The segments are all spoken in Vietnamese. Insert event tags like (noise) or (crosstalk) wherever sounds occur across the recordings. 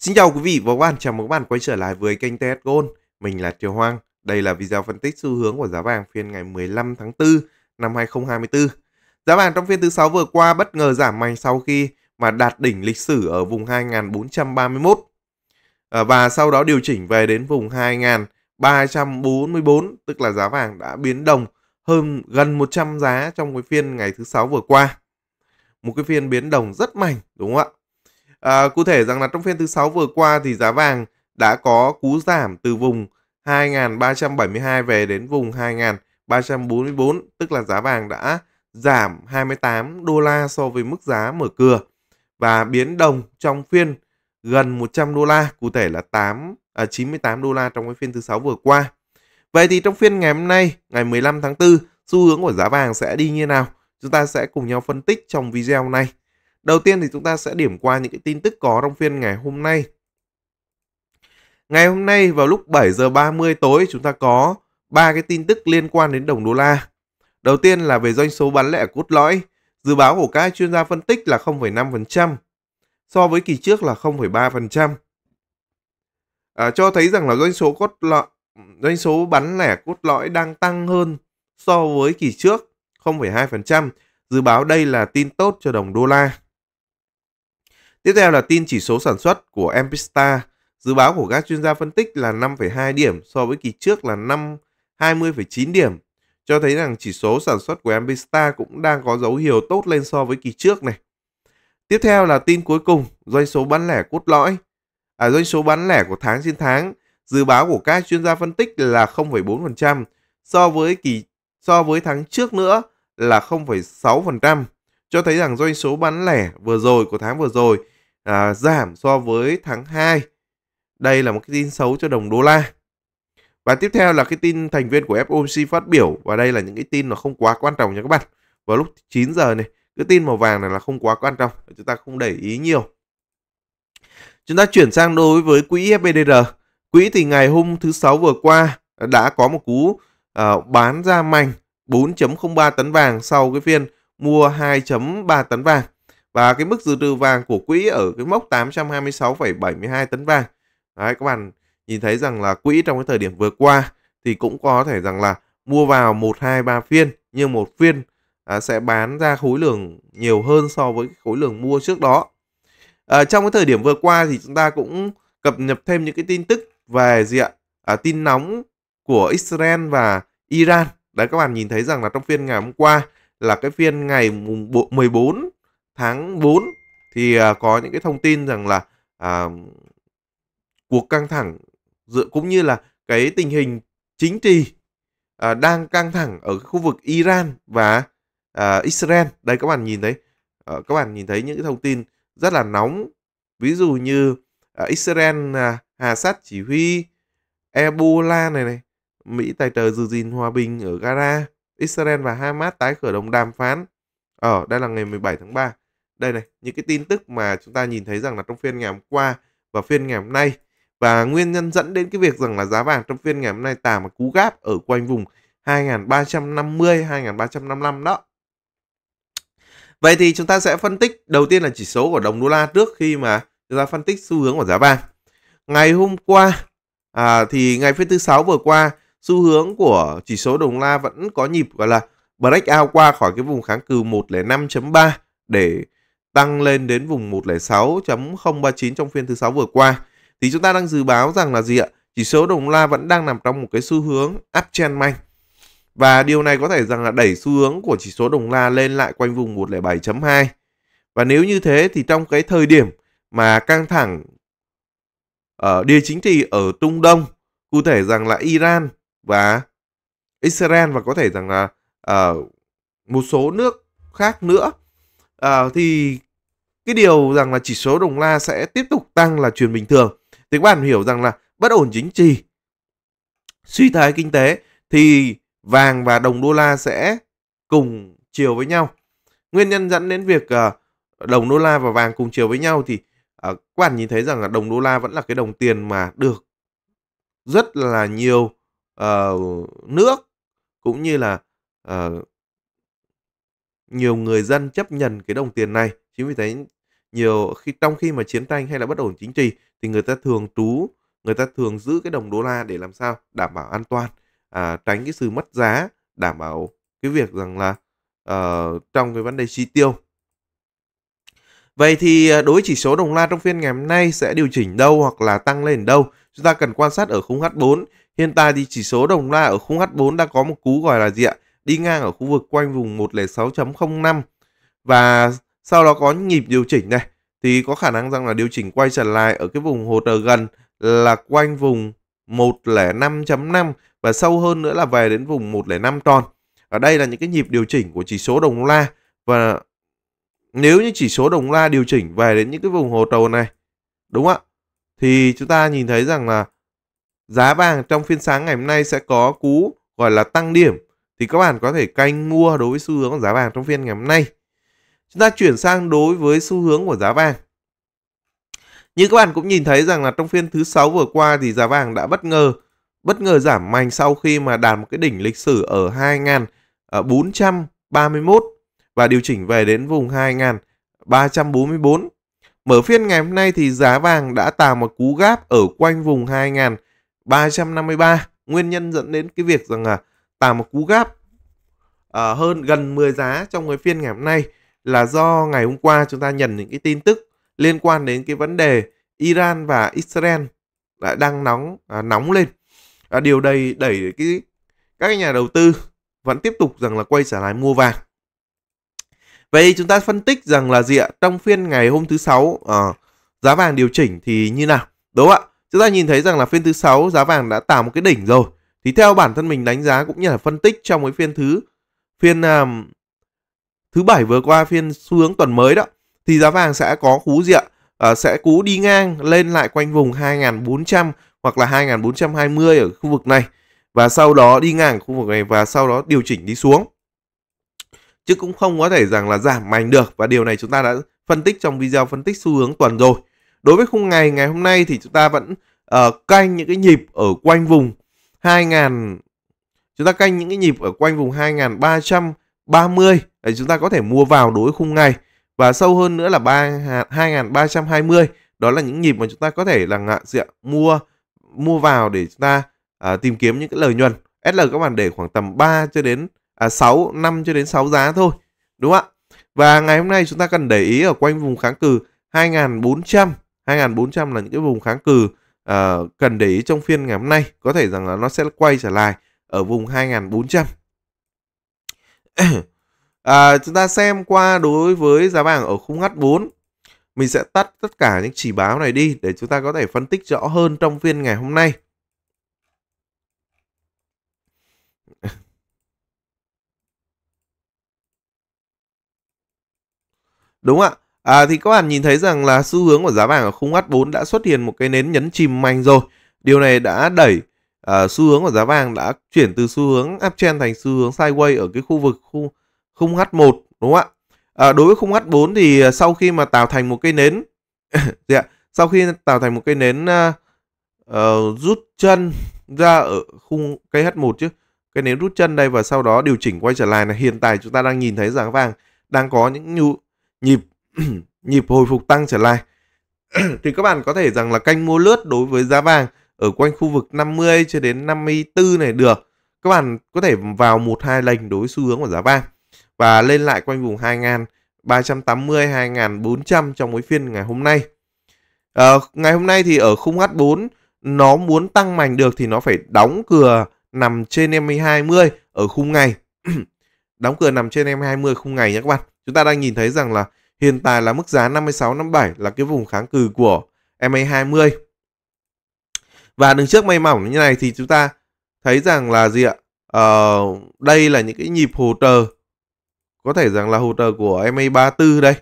Xin chào quý vị và các bạn, chào mừng các bạn quay trở lại với kênh TS Gold. Mình là Triều Hoang. Đây là video phân tích xu hướng của giá vàng phiên ngày 15 tháng 4 năm 2024. Giá vàng trong phiên thứ 6 vừa qua bất ngờ giảm mạnh sau khi mà đạt đỉnh lịch sử ở vùng 2431 à, và sau đó điều chỉnh về đến vùng 2344, tức là giá vàng đã biến đồng hơn gần 100 giá trong cái phiên ngày thứ 6 vừa qua. Một cái phiên biến đồng rất mạnh đúng không ạ? À, cụ thể rằng là trong phiên thứ sáu vừa qua thì giá vàng đã có cú giảm từ vùng 2.372 về đến vùng 2.344, tức là giá vàng đã giảm 28 đô la so với mức giá mở cửa và biến đồng trong phiên gần 100 đô la, cụ thể là 8 à, 98 đô la trong cái phiên thứ sáu vừa qua. Vậy thì trong phiên ngày hôm nay, ngày 15 tháng 4, xu hướng của giá vàng sẽ đi như nào? Chúng ta sẽ cùng nhau phân tích trong video này. Đầu tiên thì chúng ta sẽ điểm qua những cái tin tức có trong phiên ngày hôm nay. Ngày hôm nay vào lúc 7 giờ 30 tối chúng ta có ba cái tin tức liên quan đến đồng đô la. Đầu tiên là về doanh số bán lẻ cốt lõi, dự báo của các chuyên gia phân tích là 0,5%, so với kỳ trước là 0,3%. À, cho thấy rằng là doanh số cốt lõi doanh số bán lẻ cốt lõi đang tăng hơn so với kỳ trước 0,2%. Dự báo đây là tin tốt cho đồng đô la. Tiếp theo là tin chỉ số sản xuất của Empista. Dự báo của các chuyên gia phân tích là 5,2 điểm so với kỳ trước là 5 20,9 điểm, cho thấy rằng chỉ số sản xuất của Ambista cũng đang có dấu hiệu tốt lên so với kỳ trước này. Tiếp theo là tin cuối cùng, doanh số bán lẻ cốt lõi. À, doanh số bán lẻ của tháng trên tháng, dự báo của các chuyên gia phân tích là 0,4% so với kỳ so với tháng trước nữa là 0,6% cho thấy rằng doanh số bán lẻ vừa rồi của tháng vừa rồi à, giảm so với tháng 2. Đây là một cái tin xấu cho đồng đô la. Và tiếp theo là cái tin thành viên của FOMC phát biểu và đây là những cái tin nó không quá quan trọng nha các bạn. Vào lúc 9 giờ này, cái tin màu vàng này là không quá quan trọng, chúng ta không để ý nhiều. Chúng ta chuyển sang đối với quỹ FBDR. Quỹ thì ngày hôm thứ sáu vừa qua đã có một cú uh, bán ra mạnh 4.03 tấn vàng sau cái phiên mua 2.3 tấn vàng và cái mức dự trữ vàng của quỹ ở cái mốc 826,72 tấn vàng. Đấy các bạn nhìn thấy rằng là quỹ trong cái thời điểm vừa qua thì cũng có thể rằng là mua vào 1 2 3 phiên nhưng một phiên à, sẽ bán ra khối lượng nhiều hơn so với khối lượng mua trước đó. À, trong cái thời điểm vừa qua thì chúng ta cũng cập nhật thêm những cái tin tức về gì ạ? À, tin nóng của Israel và Iran. Đấy các bạn nhìn thấy rằng là trong phiên ngày hôm qua là cái phiên ngày mùng 14 tháng 4 thì à, có những cái thông tin rằng là à, cuộc căng thẳng dựa cũng như là cái tình hình chính trị à, đang căng thẳng ở khu vực Iran và à, Israel. Đây các bạn nhìn thấy à, các bạn nhìn thấy những cái thông tin rất là nóng. Ví dụ như à, Israel à, hà sát chỉ huy Ebola này này, Mỹ tài trợ giữ gìn hòa bình ở Gaza Israel và Hamas tái khởi động đàm phán. Ở ờ, đây là ngày 17 tháng 3. Đây này, những cái tin tức mà chúng ta nhìn thấy rằng là trong phiên ngày hôm qua và phiên ngày hôm nay và nguyên nhân dẫn đến cái việc rằng là giá vàng trong phiên ngày hôm nay tà một cú gáp ở quanh vùng 2350 2355 đó. Vậy thì chúng ta sẽ phân tích đầu tiên là chỉ số của đồng đô la trước khi mà chúng ta phân tích xu hướng của giá vàng. Ngày hôm qua à, thì ngày phiên thứ sáu vừa qua xu hướng của chỉ số đồng la vẫn có nhịp gọi là break out qua khỏi cái vùng kháng cự 105.3 để tăng lên đến vùng 106.039 trong phiên thứ sáu vừa qua thì chúng ta đang dự báo rằng là gì ạ? Chỉ số đồng la vẫn đang nằm trong một cái xu hướng uptrend mạnh. Và điều này có thể rằng là đẩy xu hướng của chỉ số đồng la lên lại quanh vùng 107.2. Và nếu như thế thì trong cái thời điểm mà căng thẳng ở địa chính trị ở Trung Đông, cụ thể rằng là Iran và Israel và có thể rằng là uh, một số nước khác nữa uh, thì cái điều rằng là chỉ số đồng la sẽ tiếp tục tăng là chuyện bình thường thì các bạn hiểu rằng là bất ổn chính trị suy thoái kinh tế thì vàng và đồng đô la sẽ cùng chiều với nhau nguyên nhân dẫn đến việc uh, đồng đô la và vàng cùng chiều với nhau thì uh, các bạn nhìn thấy rằng là đồng đô la vẫn là cái đồng tiền mà được rất là nhiều uh, nước cũng như là uh, nhiều người dân chấp nhận cái đồng tiền này chính vì thế nhiều khi trong khi mà chiến tranh hay là bất ổn chính trị thì người ta thường trú người ta thường giữ cái đồng đô la để làm sao đảm bảo an toàn à, tránh cái sự mất giá đảm bảo cái việc rằng là uh, trong cái vấn đề chi tiêu vậy thì đối chỉ số đồng la trong phiên ngày hôm nay sẽ điều chỉnh đâu hoặc là tăng lên đâu chúng ta cần quan sát ở khung H4 Hiện tại thì chỉ số đồng la ở khung H4 đã có một cú gọi là gì ạ? Đi ngang ở khu vực quanh vùng 106.05 và sau đó có nhịp điều chỉnh này thì có khả năng rằng là điều chỉnh quay trở lại ở cái vùng hỗ trợ gần là quanh vùng 105.5 và sâu hơn nữa là về đến vùng 105 tròn. Ở đây là những cái nhịp điều chỉnh của chỉ số đồng la và nếu như chỉ số đồng la điều chỉnh về đến những cái vùng hỗ trợ này đúng không ạ? Thì chúng ta nhìn thấy rằng là Giá vàng trong phiên sáng ngày hôm nay sẽ có cú gọi là tăng điểm thì các bạn có thể canh mua đối với xu hướng của giá vàng trong phiên ngày hôm nay. Chúng ta chuyển sang đối với xu hướng của giá vàng. Như các bạn cũng nhìn thấy rằng là trong phiên thứ sáu vừa qua thì giá vàng đã bất ngờ bất ngờ giảm mạnh sau khi mà đạt một cái đỉnh lịch sử ở 2431 và điều chỉnh về đến vùng 2344. Mở phiên ngày hôm nay thì giá vàng đã tạo một cú gáp ở quanh vùng 2000 353 nguyên nhân dẫn đến cái việc rằng là tạo một cú gap uh, ờ, hơn gần 10 giá trong cái phiên ngày hôm nay là do ngày hôm qua chúng ta nhận những cái tin tức liên quan đến cái vấn đề Iran và Israel đã đang nóng uh, nóng lên uh, điều đầy đẩy cái các nhà đầu tư vẫn tiếp tục rằng là quay trở lại mua vàng vậy chúng ta phân tích rằng là gì ạ trong phiên ngày hôm thứ sáu uh, giá vàng điều chỉnh thì như nào đúng không ạ Chúng ta nhìn thấy rằng là phiên thứ sáu giá vàng đã tạo một cái đỉnh rồi. Thì theo bản thân mình đánh giá cũng như là phân tích trong cái phiên thứ phiên um, thứ bảy vừa qua phiên xu hướng tuần mới đó thì giá vàng sẽ có cú diện uh, à, sẽ cú đi ngang lên lại quanh vùng 2400 hoặc là 2420 ở khu vực này và sau đó đi ngang khu vực này và sau đó điều chỉnh đi xuống chứ cũng không có thể rằng là giảm mạnh được và điều này chúng ta đã phân tích trong video phân tích xu hướng tuần rồi đối với khung ngày ngày hôm nay thì chúng ta vẫn uh, canh những cái nhịp ở quanh vùng 2000 chúng ta canh những cái nhịp ở quanh vùng 2330 để chúng ta có thể mua vào đối với khung ngày và sâu hơn nữa là 3 2320 đó là những nhịp mà chúng ta có thể là ngạ diện mua mua vào để chúng ta uh, tìm kiếm những cái lợi nhuận SL các bạn để khoảng tầm 3 cho đến à, 6 5 cho đến 6 giá thôi đúng không ạ và ngày hôm nay chúng ta cần để ý ở quanh vùng kháng cự 2400 2400 là những cái vùng kháng cự uh, cần để ý trong phiên ngày hôm nay có thể rằng là nó sẽ quay trở lại ở vùng 2400 (coughs) à, chúng ta xem qua đối với giá vàng ở khung H4 mình sẽ tắt tất cả những chỉ báo này đi để chúng ta có thể phân tích rõ hơn trong phiên ngày hôm nay (coughs) đúng ạ À, thì các bạn nhìn thấy rằng là xu hướng của giá vàng ở khung H4 đã xuất hiện một cái nến nhấn chìm mạnh rồi. Điều này đã đẩy uh, xu hướng của giá vàng đã chuyển từ xu hướng uptrend thành xu hướng sideways ở cái khu vực khung, khung H1 đúng không ạ? À, đối với khung H4 thì à, sau khi mà tạo thành một cái nến (coughs) dạ, Sau khi tạo thành một cái nến uh, uh, rút chân ra ở khung cây H1 chứ cái nến rút chân đây và sau đó điều chỉnh quay trở lại là hiện tại chúng ta đang nhìn thấy giá vàng đang có những nhu, nhịp (clears throat) nhịp hồi phục tăng trở lại (clears throat) thì các bạn có thể rằng là canh mua lướt đối với giá vàng ở quanh khu vực 50 cho đến 54 này được. Các bạn có thể vào một hai lệnh đối xu hướng của giá vàng và lên lại quanh vùng 2380 2400 trong mỗi phiên ngày hôm nay. À, ngày hôm nay thì ở khung H4 nó muốn tăng mạnh được thì nó phải đóng cửa nằm trên em 20 ở khung ngày. (clears throat) đóng cửa nằm trên em 20 khung ngày nhé các bạn. Chúng ta đang nhìn thấy rằng là Hiện tại là mức giá 56-57 là cái vùng kháng cự của MA20. Và đứng trước mây mỏng như này thì chúng ta thấy rằng là gì ạ? Ờ, đây là những cái nhịp hỗ trợ có thể rằng là hỗ trợ của MA34 đây.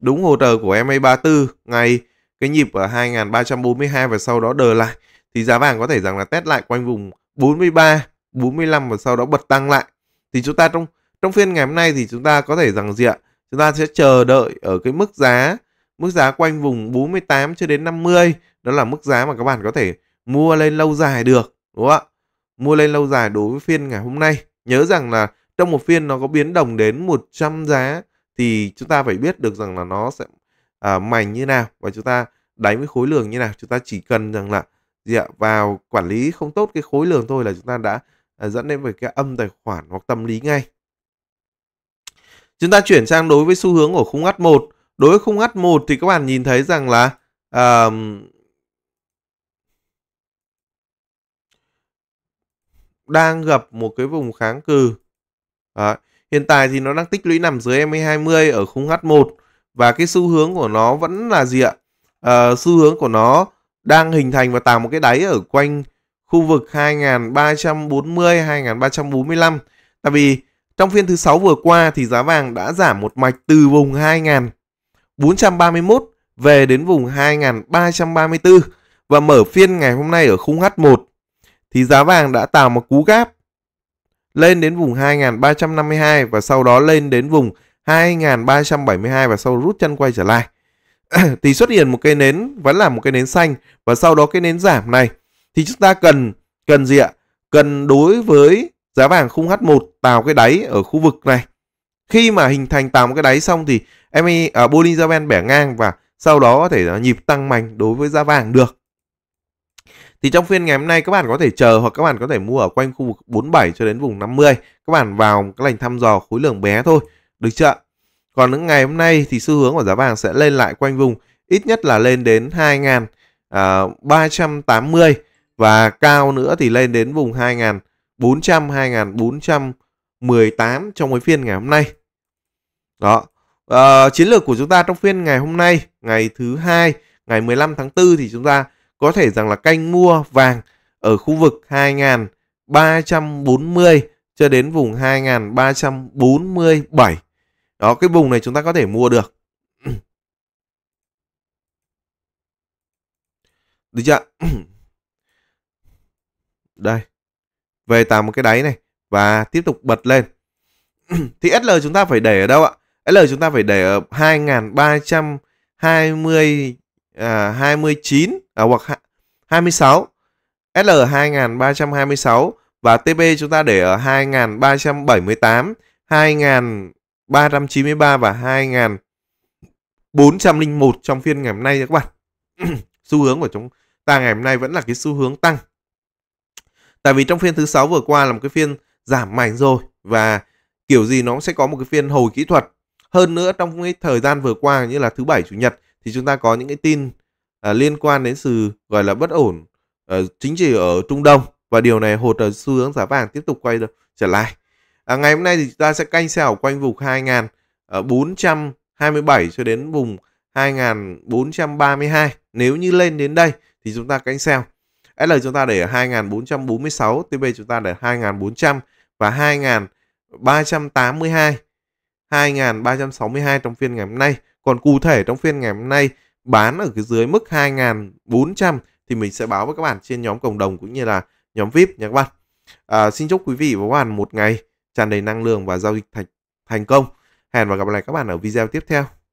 Đúng hỗ trợ của MA34 ngày cái nhịp ở 2342 và sau đó đờ lại thì giá vàng có thể rằng là test lại quanh vùng 43, 45 và sau đó bật tăng lại. Thì chúng ta trong trong phiên ngày hôm nay thì chúng ta có thể rằng gì ạ? Chúng ta sẽ chờ đợi ở cái mức giá mức giá quanh vùng 48 cho đến 50 đó là mức giá mà các bạn có thể mua lên lâu dài được đúng không ạ? Mua lên lâu dài đối với phiên ngày hôm nay. Nhớ rằng là trong một phiên nó có biến động đến 100 giá thì chúng ta phải biết được rằng là nó sẽ à, mảnh như nào và chúng ta đánh với khối lượng như nào. Chúng ta chỉ cần rằng là gì ạ, vào quản lý không tốt cái khối lượng thôi là chúng ta đã à, dẫn đến về cái âm tài khoản hoặc tâm lý ngay. Chúng ta chuyển sang đối với xu hướng của khung H1. Đối với khung H1 thì các bạn nhìn thấy rằng là uh, đang gặp một cái vùng kháng cự. Đấy. Hiện tại thì nó đang tích lũy nằm dưới MA20 e ở khung H1 và cái xu hướng của nó vẫn là gì ạ? À, xu hướng của nó đang hình thành và tạo một cái đáy ở quanh khu vực 2340 2345. Tại vì trong phiên thứ 6 vừa qua thì giá vàng đã giảm một mạch từ vùng 2.431 về đến vùng 2.334 và mở phiên ngày hôm nay ở khung H1 thì giá vàng đã tạo một cú gáp lên đến vùng 2.352 và sau đó lên đến vùng 2.372 và sau rút chân quay trở lại. (clears throat) thì xuất hiện một cái nến vẫn là một cái nến xanh và sau đó cái nến giảm này thì chúng ta cần cần gì ạ? Cần đối với giá vàng khung H1 tạo cái đáy ở khu vực này. Khi mà hình thành tạo một cái đáy xong thì em à, Bollinger Band bẻ ngang và sau đó có thể là nhịp tăng mạnh đối với giá vàng được. Thì trong phiên ngày hôm nay các bạn có thể chờ hoặc các bạn có thể mua ở quanh khu vực 47 cho đến vùng 50. Các bạn vào một cái lành thăm dò khối lượng bé thôi. Được chưa? Còn những ngày hôm nay thì xu hướng của giá vàng sẽ lên lại quanh vùng ít nhất là lên đến 2.380 à, và cao nữa thì lên đến vùng 2.000 400 2418 trong cái phiên ngày hôm nay. Đó. À, chiến lược của chúng ta trong phiên ngày hôm nay, ngày thứ hai, ngày 15 tháng 4 thì chúng ta có thể rằng là canh mua vàng ở khu vực 2340 cho đến vùng 2347. Đó cái vùng này chúng ta có thể mua được. Được chưa? Đây về tạo một cái đáy này và tiếp tục bật lên. (clears throat) thì SL chúng ta phải để ở đâu ạ? SL chúng ta phải để ở 2320 à, 29 à, hoặc 26. SL 2326 và TP chúng ta để ở 2378, 2393 và 2401 trong phiên ngày hôm nay các bạn. (clears throat) xu hướng của chúng ta ngày hôm nay vẫn là cái xu hướng tăng. Tại vì trong phiên thứ sáu vừa qua là một cái phiên giảm mạnh rồi và kiểu gì nó cũng sẽ có một cái phiên hồi kỹ thuật. Hơn nữa trong cái thời gian vừa qua như là thứ bảy chủ nhật thì chúng ta có những cái tin à, liên quan đến sự gọi là bất ổn à, chính trị ở Trung Đông và điều này hỗ trợ xu hướng giá vàng tiếp tục quay trở lại. À, ngày hôm nay thì chúng ta sẽ canh xẻo quanh vùng 2427 ờ, cho đến vùng 2432. Nếu như lên đến đây thì chúng ta canh sell. SL chúng ta để ở 2446, TP chúng ta để ở 2400 và 2382. 2362 trong phiên ngày hôm nay. Còn cụ thể trong phiên ngày hôm nay bán ở cái dưới mức 2400 thì mình sẽ báo với các bạn trên nhóm cộng đồng cũng như là nhóm VIP nha các bạn. À, xin chúc quý vị và các bạn một ngày tràn đầy năng lượng và giao dịch thành thành công. Hẹn và gặp lại các bạn ở video tiếp theo.